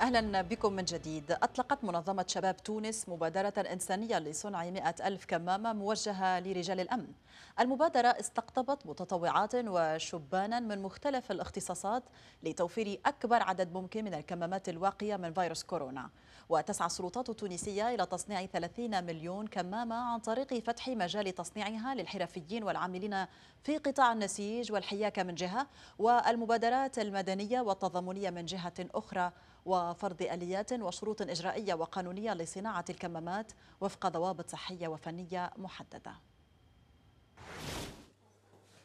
أهلا بكم من جديد أطلقت منظمة شباب تونس مبادرة إنسانية لصنع مئة ألف كمامة موجهة لرجال الأمن المبادرة استقطبت متطوعات وشبانا من مختلف الاختصاصات لتوفير أكبر عدد ممكن من الكمامات الواقية من فيروس كورونا وتسعى السلطات التونسية إلى تصنيع 30 مليون كمامة عن طريق فتح مجال تصنيعها للحرفيين والعاملين في قطاع النسيج والحياكة من جهة والمبادرات المدنية والتضامنية من جهة أخرى وفرض آليات وشروط إجرائية وقانونية لصناعة الكمامات وفق ضوابط صحية وفنية محددة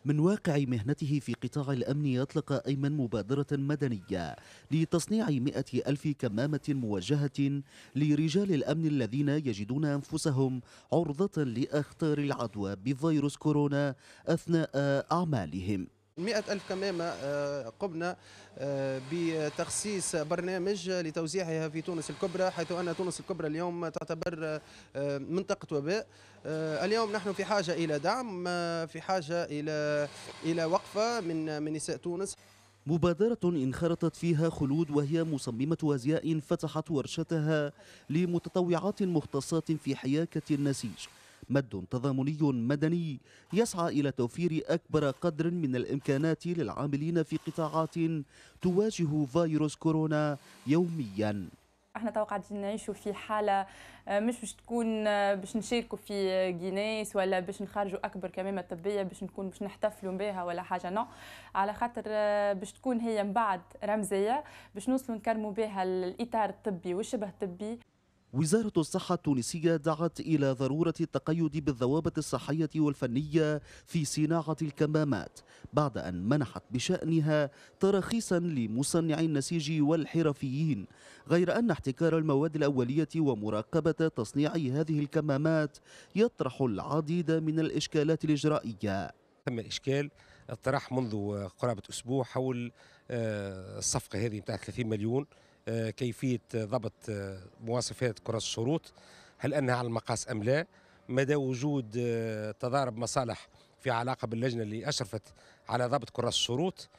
من واقع مهنته في قطاع الأمن أطلق أيمن مبادرة مدنية لتصنيع مئة ألف كمامة موجهة لرجال الأمن الذين يجدون أنفسهم عرضة لأخطار العدوى بفيروس كورونا أثناء أعمالهم مئة ألف كمامة آه، قمنا آه، بتخصيص برنامج لتوزيعها في تونس الكبرى حيث أن تونس الكبرى اليوم تعتبر آه، منطقة وباء اليوم نحن في حاجة إلى دعم في حاجة إلى إلى وقفة من من نساء تونس مبادرة انخرطت فيها خلود وهي مصممة أزياء فتحت ورشتها لمتطوعات مختصات في حياكة النسيج مد تضامني مدني يسعى إلى توفير أكبر قدر من الإمكانات للعاملين في قطاعات تواجه فيروس كورونا يومياً احنا توا قاعدين نعيشوا في حاله آه، مش باش تكون آه، باش نشاركوا في جينيس آه، ولا باش نخرجوا اكبر كمامه طبيه باش نكون باش نحتفلوا بها ولا حاجه نو على خاطر باش تكون هي من بعد رمزيه باش نوصلوا نكرموا بها الاطار الطبي والشبه الطبي وزارة الصحة التونسية دعت إلى ضرورة التقيد بالضوابط الصحية والفنية في صناعة الكمامات بعد أن منحت بشأنها تراخيصا لمصنعي النسيج والحرفيين غير أن احتكار المواد الأولية ومراقبة تصنيع هذه الكمامات يطرح العديد من الإشكالات الإجرائية تم إشكال الطرح منذ قرابة أسبوع حول الصفقة آه، هذه بتاع 30 مليون كيفيه ضبط مواصفات كره الشروط هل انها على المقاس ام لا مدى وجود آه، تضارب مصالح في علاقه باللجنه اللي اشرفت على ضبط كره الشروط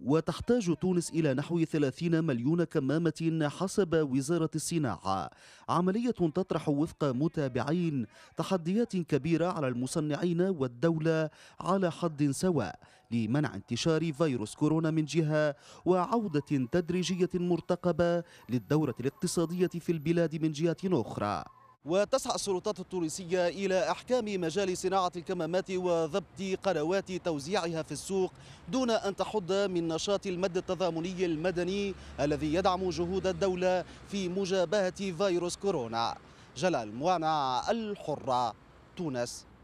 وتحتاج تونس إلى نحو 30 مليون كمامة حسب وزارة الصناعة عملية تطرح وفق متابعين تحديات كبيرة على المصنعين والدولة على حد سواء لمنع انتشار فيروس كورونا من جهة وعودة تدريجية مرتقبة للدورة الاقتصادية في البلاد من جهة أخرى وتسعى السلطات التونسية إلى أحكام مجال صناعة الكمامات وضبط قنوات توزيعها في السوق دون أن تحد من نشاط المد التضامني المدني الذي يدعم جهود الدولة في مجابهة فيروس كورونا جلال موانع الحرة تونس